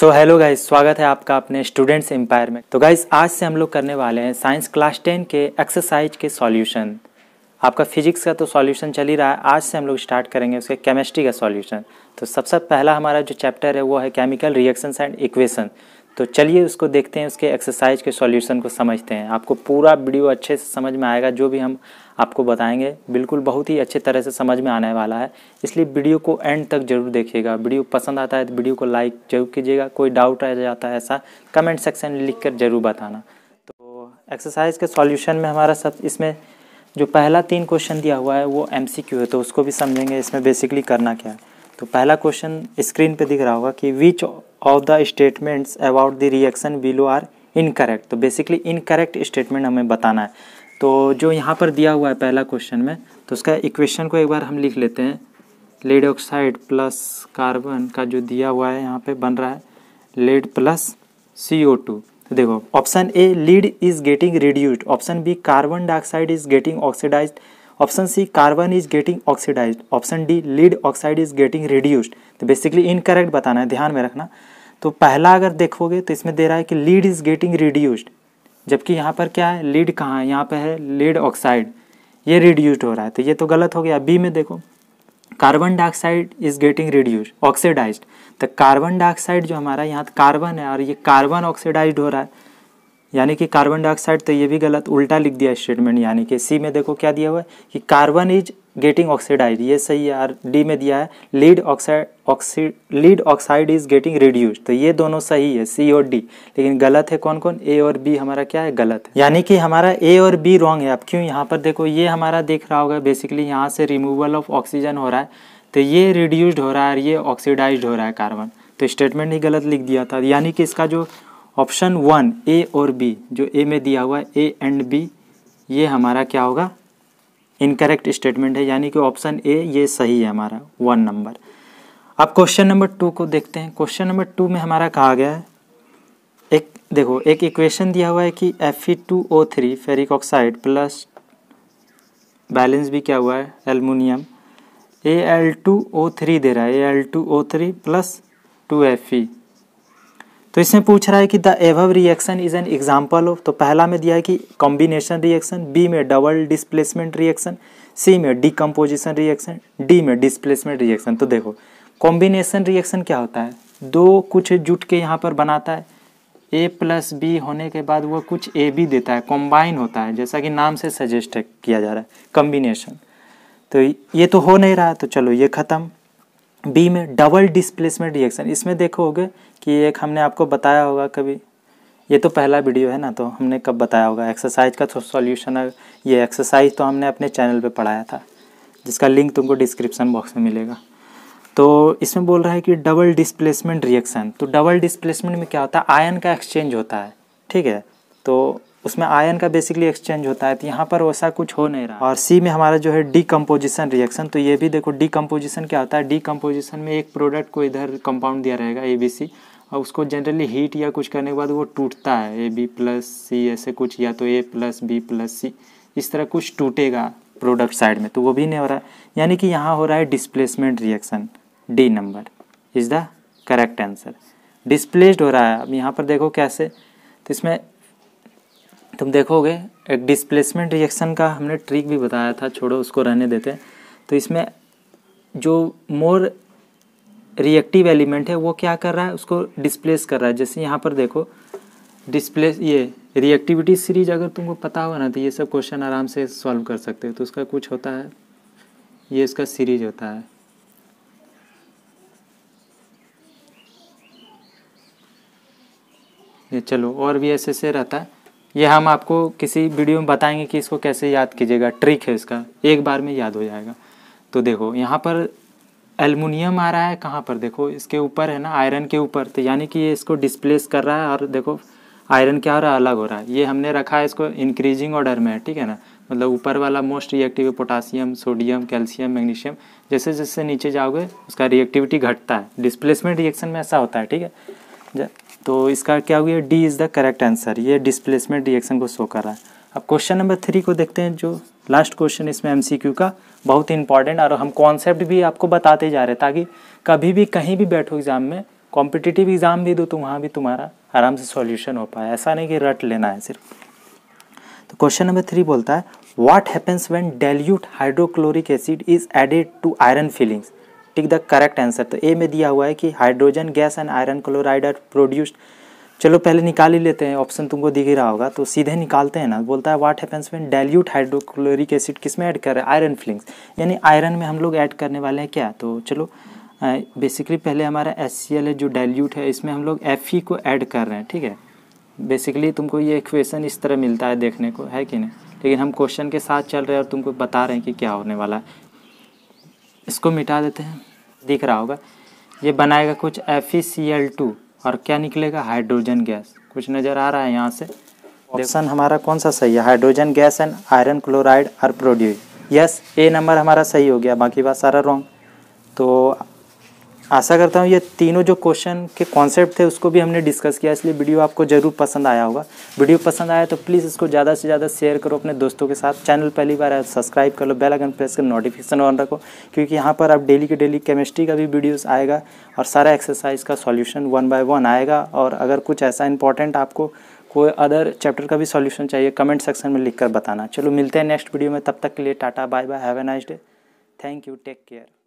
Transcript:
so hello guys स्वागत है आपका अपने स्टूडेंट्स एम्पायर में तो गाइज आज से हम लोग करने वाले हैं साइंस क्लास टेन के एक्सरसाइज के सॉल्यूशन आपका फिजिक्स का तो सॉल्यूशन चल ही रहा है आज से हम लोग स्टार्ट करेंगे उसके केमिस्ट्री का सॉल्यूशन तो सबसे सब पहला हमारा जो चैप्टर है वो है केमिकल रिएक्शंस एंड इक्वेशन तो चलिए उसको देखते हैं उसके एक्सरसाइज के सॉल्यूशन को समझते हैं आपको पूरा वीडियो अच्छे से समझ में आएगा जो भी हम आपको बताएंगे बिल्कुल बहुत ही अच्छे तरह से समझ में आने वाला है इसलिए वीडियो को एंड तक जरूर देखिएगा वीडियो पसंद आता है तो वीडियो को लाइक जरूर कीजिएगा कोई डाउट रह जाता है ऐसा कमेंट सेक्शन में लिख कर जरूर बताना तो एक्सरसाइज के सॉल्यूशन में हमारा सब इसमें जो पहला तीन क्वेश्चन दिया हुआ है वो एम है तो उसको भी समझेंगे इसमें बेसिकली करना क्या है तो पहला क्वेश्चन स्क्रीन पे दिख रहा होगा कि which of the statements about the reaction below are incorrect तो बेसिकली इनकरेक्ट स्टेटमेंट हमें बताना है तो जो यहाँ पर दिया हुआ है पहला क्वेश्चन में तो उसका इक्वेशन को एक बार हम लिख लेते हैं लेड ऑक्साइड प्लस कार्बन का जो दिया हुआ है यहाँ पे बन रहा है lead plus C O two देखो option A lead is getting reduced option B carbon dioxide is getting oxidise option C carbon is getting oxidise option D lead oxide is getting reduced तो basically incorrect बताना है ध्यान में रखना तो पहला अगर देखोगे तो इसमें दे रहा है कि लीड इज़ गेटिंग रिड्यूस्ड जबकि यहाँ पर क्या है लीड कहाँ है यहाँ पर है लीड ऑक्साइड ये रिड्यूस्ड हो रहा है तो ये तो गलत हो गया बी में देखो carbon dioxide is getting reduced oxidised तो कार्बन डाइऑक्साइड जो हमारा यहाँ तो कार्बन है और ये कार्बन ऑक्सीडाइज हो रहा है यानी कि कार्बन डाइऑक्साइड तो ये भी गलत उल्टा लिख दिया स्टेटमेंट यानी कि सी में देखो क्या दिया हुआ है कि कार्बन इज गेटिंग ऑक्सीडाइज ये सही है आर डी में दिया है lead oxide oxide lead oxide is getting reduced तो ये दोनों सही है सी और डी लेकिन गलत है कौन कौन ए और बी हमारा क्या है गलत है यानी कि हमारा ए और बी रॉन्ग है अब क्यों यहाँ पर देखो ये हमारा देख रहा होगा बेसिकली यहाँ से रिमूवल ऑफ ऑक्सीजन हो रहा है तो ये रिड्यूस्ड हो रहा है और ये ऑक्सीडाइज हो रहा है कार्बन तो स्टेटमेंट ही गलत लिख दिया था यानी कि इसका जो ऑप्शन वन ए और बी जो ए में दिया हुआ है ए एंड बी ये हमारा क्या होगा इनकरेक्ट स्टेटमेंट है यानी कि ऑप्शन ए ये सही है हमारा वन नंबर अब क्वेश्चन नंबर टू को देखते हैं क्वेश्चन नंबर टू में हमारा कहा गया है एक देखो एक इक्वेशन दिया हुआ है कि F E two O three ferric oxide plus balance भी क्या हुआ है aluminium A L two O three दे रहा है A L two O three plus two F E तो इसमें पूछ रहा है कि the above reaction is an example of तो पहला में दिया है कि कॉम्बिनेशन रिएक्शन बी में डबल डिस्प्लेसमेंट रिएक्शन सी में डिकम्पोजिशन रिएक्शन डी में डिस्प्लेसमेंट रिएक्शन तो देखो कॉम्बिनेशन रिएक्शन क्या होता है दो कुछ जुट के यहाँ पर बनाता है ए प्लस बी होने के बाद वह कुछ ए बी देता है कॉम्बाइन होता है जैसा कि नाम से सजेस्ट किया जा रहा है कॉम्बिनेशन तो ये तो हो नहीं रहा तो चलो ये ख़त्म बी में डबल डिस्प्लेसमेंट रिएक्शन इसमें देखोगे कि एक हमने आपको बताया होगा कभी ये तो पहला वीडियो है ना तो हमने कब बताया होगा एक्सरसाइज का तो सॉल्यूशन है ये एक्सरसाइज तो हमने अपने चैनल पे पढ़ाया था जिसका लिंक तुमको डिस्क्रिप्शन बॉक्स में मिलेगा तो इसमें बोल रहा है कि डबल डिस्प्लेसमेंट रिएक्शन तो डबल डिस्प्लेसमेंट में क्या होता है आयन का एक्सचेंज होता है ठीक है तो उसमें आयन का बेसिकली एक्सचेंज होता है तो यहाँ पर वैसा कुछ हो नहीं रहा और सी में हमारा जो है डिकम्पोजिशन रिएक्शन तो ये भी देखो डिकम्पोजिशन क्या होता है डिकम्पोजिशन में एक प्रोडक्ट को इधर कंपाउंड दिया रहेगा ए बी सी और उसको जनरली हीट या कुछ करने के बाद वो टूटता है ए बी प्लस सी ऐसे कुछ या तो A plus B plus C इस तरह कुछ टूटेगा प्रोडक्ट साइड में तो वो भी नहीं हो रहा यानी कि यहाँ हो रहा है displacement reaction D number is the correct answer displaced हो रहा है अब यहाँ पर देखो कैसे तो इसमें तुम देखोगे एक डिस्प्लेसमेंट रिएक्शन का हमने ट्रिक भी बताया था छोड़ो उसको रहने देते तो इसमें जो मोर रिएक्टिव एलिमेंट है वो क्या कर रहा है उसको डिस्प्लेस कर रहा है जैसे यहाँ पर देखो डिस्प्लेस ये रिएक्टिविटी सीरीज अगर तुमको पता होगा ना तो ये सब क्वेश्चन आराम से सॉल्व कर सकते हो तो उसका कुछ होता है ये इसका सीरीज होता है ये चलो और भी ऐसे ऐसे रहता है ये हम आपको किसी वीडियो में बताएंगे कि इसको कैसे याद कीजिएगा ट्रिक है इसका एक बार में याद हो जाएगा तो देखो यहाँ पर एलमिनियम आ रहा है कहाँ पर देखो इसके ऊपर है ना आयरन के ऊपर तो यानी कि ये इसको डिस्प्लेस कर रहा है और देखो आयरन क्या हो रहा है अलग हो रहा है ये हमने रखा है इसको इंक्रीजिंग ऑर्डर में ठीक है ना मतलब ऊपर वाला most reactive potassium sodium calcium magnesium जैसे जैसे नीचे जाओगे उसका रिएक्टिविटी घटता है डिस्प्लेसमेंट रिएक्शन में ऐसा होता है ठीक है तो इसका क्या हुआ D is the correct answer ये डिस्प्लेसमेंट रिएक्शन को शो कर रहा है अब क्वेश्चन नंबर थ्री को देखते हैं जो लास्ट क्वेश्चन इसमें एम का बहुत ही इंपॉर्टेंट और हम कॉन्सेप्ट भी आपको बताते जा रहे हैं ताकि कभी भी कहीं भी बैठो एग्ज़ाम में कॉम्पिटिटिव एग्ज़ाम दे दो तो वहाँ भी तुम्हारा आराम से सॉल्यूशन हो पाए ऐसा नहीं कि रट लेना है सिर्फ तो क्वेश्चन नंबर थ्री बोलता है what happens when dilute hydrochloric acid is added to iron filings tick the correct answer तो ए में दिया हुआ है कि hydrogen gas and iron chloride are produced चलो पहले निकाल ही लेते हैं ऑप्शन तुमको दिख ही रहा होगा तो सीधे निकालते हैं ना बोलता है what happens when dilute hydrochloric acid किस में ऐड कर रहे हैं आयरन फ्लिंग्स यानी आयरन में हम लोग ऐड करने वाले हैं क्या तो चलो बेसिकली पहले हमारा एस है जो डाइल्यूट है इसमें हम लोग एफ को ऐड कर रहे हैं ठीक है बेसिकली तुमको ये इक्वेशन इस तरह मिलता है देखने को है कि नहीं लेकिन हम क्वेश्चन के साथ चल रहे हैं और तुमको बता रहे हैं कि क्या होने वाला है इसको मिटा देते हैं दिख रहा होगा ये बनाएगा कुछ एफ e और क्या निकलेगा हाइड्रोजन गैस कुछ नज़र आ रहा है यहाँ से ऑप्शन हमारा कौन सा सही है hydrogen gas and iron chloride are produce yes A number हमारा सही हो गया बाकी बात सारा रॉन्ग तो आशा करता हूँ ये तीनों जो क्वेश्चन के कॉन्सेप्ट थे उसको भी हमने डिस्कस किया इसलिए वीडियो आपको ज़रूर पसंद आया होगा वीडियो पसंद आया तो प्लीज़ इसको ज़्यादा से ज़्यादा शेयर करो अपने दोस्तों के साथ चैनल पहली बार है सब्सक्राइब कर लो बेल आइकन प्रेस कर नोटिफिकेशन ऑन रखो क्योंकि यहाँ पर आप डेली के डेली केमिस्ट्री का भी वीडियोज़ आएगा और सारा एक्सरसाइज का सॉल्यूशन वन बाय वन आएगा और अगर कुछ ऐसा इंपॉर्टेंट आपको कोई अदर चैप्टर का भी सॉल्यूशन चाहिए कमेंट सेक्शन में लिख कर बताना चलो मिलते हैं नेक्स्ट वीडियो में तब तक के लिए tata bye bye have a nice day thank you take care